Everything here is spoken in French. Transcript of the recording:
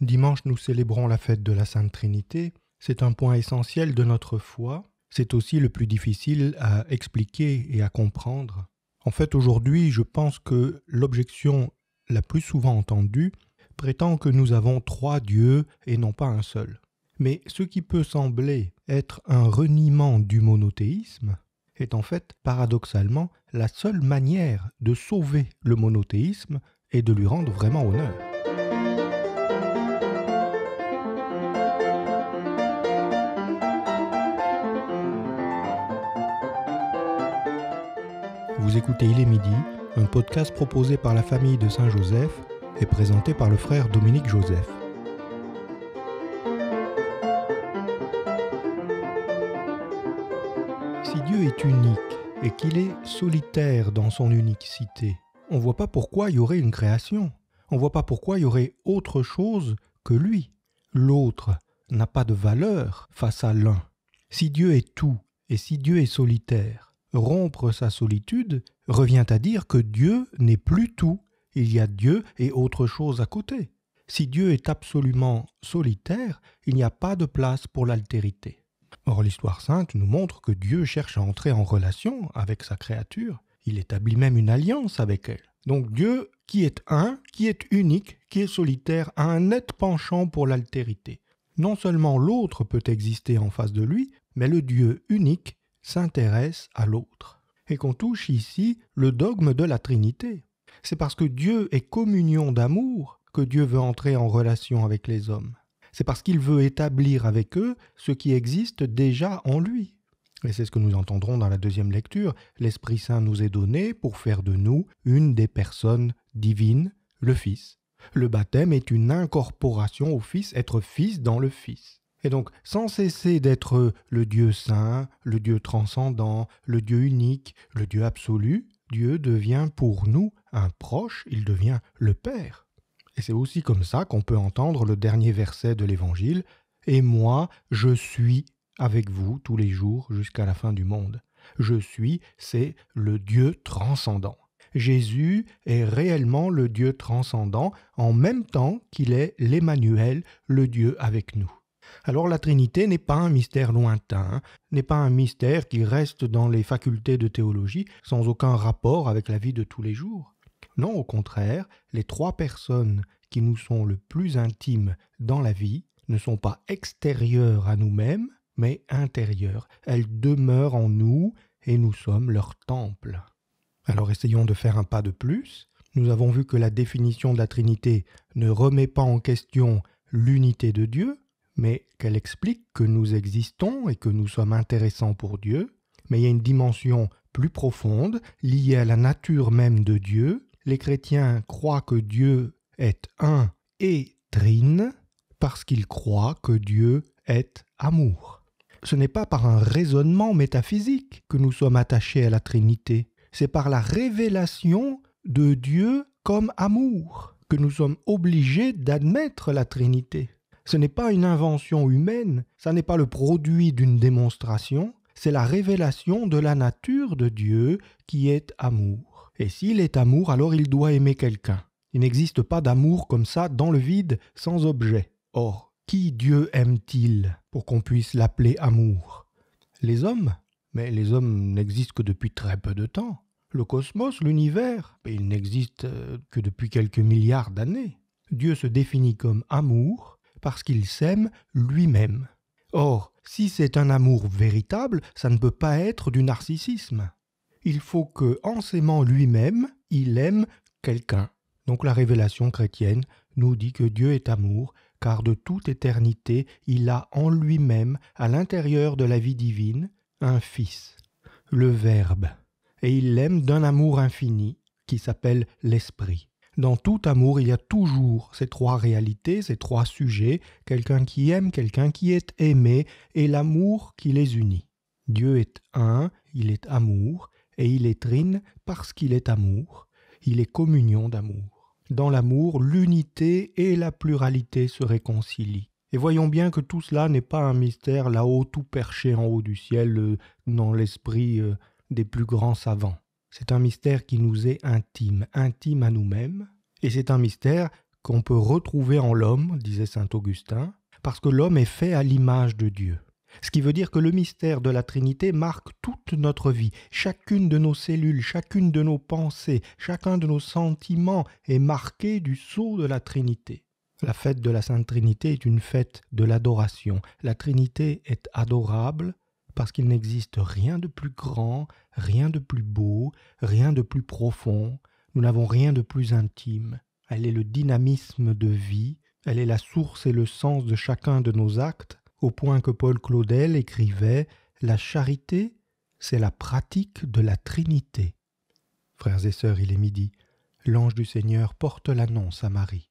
Dimanche, nous célébrons la fête de la Sainte Trinité. C'est un point essentiel de notre foi. C'est aussi le plus difficile à expliquer et à comprendre. En fait, aujourd'hui, je pense que l'objection la plus souvent entendue prétend que nous avons trois dieux et non pas un seul. Mais ce qui peut sembler être un reniement du monothéisme est en fait, paradoxalement, la seule manière de sauver le monothéisme et de lui rendre vraiment honneur. Vous écoutez Il est midi, un podcast proposé par la famille de Saint-Joseph et présenté par le frère Dominique Joseph. Si Dieu est unique et qu'il est solitaire dans son unicité, on ne voit pas pourquoi il y aurait une création. On ne voit pas pourquoi il y aurait autre chose que lui. L'autre n'a pas de valeur face à l'un. Si Dieu est tout et si Dieu est solitaire, rompre sa solitude revient à dire que Dieu n'est plus tout, il y a Dieu et autre chose à côté. Si Dieu est absolument solitaire, il n'y a pas de place pour l'altérité. Or l'histoire sainte nous montre que Dieu cherche à entrer en relation avec sa créature, il établit même une alliance avec elle. Donc Dieu qui est un, qui est unique, qui est solitaire, a un net penchant pour l'altérité. Non seulement l'autre peut exister en face de lui, mais le Dieu unique s'intéresse à l'autre et qu'on touche ici le dogme de la Trinité. C'est parce que Dieu est communion d'amour que Dieu veut entrer en relation avec les hommes. C'est parce qu'il veut établir avec eux ce qui existe déjà en lui. Et c'est ce que nous entendrons dans la deuxième lecture. L'Esprit Saint nous est donné pour faire de nous une des personnes divines, le Fils. Le baptême est une incorporation au Fils, être Fils dans le Fils. Et donc, sans cesser d'être le Dieu saint, le Dieu transcendant, le Dieu unique, le Dieu absolu, Dieu devient pour nous un proche, il devient le Père. Et c'est aussi comme ça qu'on peut entendre le dernier verset de l'Évangile, Et moi, je suis avec vous tous les jours jusqu'à la fin du monde. Je suis, c'est le Dieu transcendant. Jésus est réellement le Dieu transcendant en même temps qu'il est l'Emmanuel, le Dieu avec nous. Alors la Trinité n'est pas un mystère lointain, hein. n'est pas un mystère qui reste dans les facultés de théologie sans aucun rapport avec la vie de tous les jours. Non, au contraire, les trois personnes qui nous sont le plus intimes dans la vie ne sont pas extérieures à nous-mêmes, mais intérieures. Elles demeurent en nous et nous sommes leur temple. Alors essayons de faire un pas de plus. Nous avons vu que la définition de la Trinité ne remet pas en question l'unité de Dieu, mais qu'elle explique que nous existons et que nous sommes intéressants pour Dieu, mais il y a une dimension plus profonde liée à la nature même de Dieu. Les chrétiens croient que Dieu est un et trine parce qu'ils croient que Dieu est amour. Ce n'est pas par un raisonnement métaphysique que nous sommes attachés à la Trinité, c'est par la révélation de Dieu comme amour que nous sommes obligés d'admettre la Trinité. Ce n'est pas une invention humaine, ça n'est pas le produit d'une démonstration, c'est la révélation de la nature de Dieu qui est amour. Et s'il est amour, alors il doit aimer quelqu'un. Il n'existe pas d'amour comme ça dans le vide sans objet. Or, qui Dieu aime-t-il pour qu'on puisse l'appeler amour Les hommes Mais les hommes n'existent que depuis très peu de temps. Le cosmos, l'univers, il n'existe euh, que depuis quelques milliards d'années. Dieu se définit comme amour, parce qu'il s'aime lui-même. Or, si c'est un amour véritable, ça ne peut pas être du narcissisme. Il faut que, en s'aimant lui-même, il aime quelqu'un. Donc la révélation chrétienne nous dit que Dieu est amour, car de toute éternité il a en lui-même, à l'intérieur de la vie divine, un Fils, le Verbe, et il l'aime d'un amour infini qui s'appelle l'Esprit. Dans tout amour, il y a toujours ces trois réalités, ces trois sujets, quelqu'un qui aime, quelqu'un qui est aimé, et l'amour qui les unit. Dieu est un, il est amour, et il est trine parce qu'il est amour, il est communion d'amour. Dans l'amour, l'unité et la pluralité se réconcilient. Et voyons bien que tout cela n'est pas un mystère là-haut, tout perché en haut du ciel, euh, dans l'esprit euh, des plus grands savants. C'est un mystère qui nous est intime, intime à nous-mêmes, et c'est un mystère qu'on peut retrouver en l'homme, disait saint Augustin, parce que l'homme est fait à l'image de Dieu. Ce qui veut dire que le mystère de la Trinité marque toute notre vie. Chacune de nos cellules, chacune de nos pensées, chacun de nos sentiments est marqué du sceau de la Trinité. La fête de la Sainte Trinité est une fête de l'adoration. La Trinité est adorable parce qu'il n'existe rien de plus grand, rien de plus beau, rien de plus profond, nous n'avons rien de plus intime. Elle est le dynamisme de vie, elle est la source et le sens de chacun de nos actes, au point que Paul Claudel écrivait La charité, c'est la pratique de la Trinité. Frères et sœurs, il est midi. L'ange du Seigneur porte l'annonce à Marie.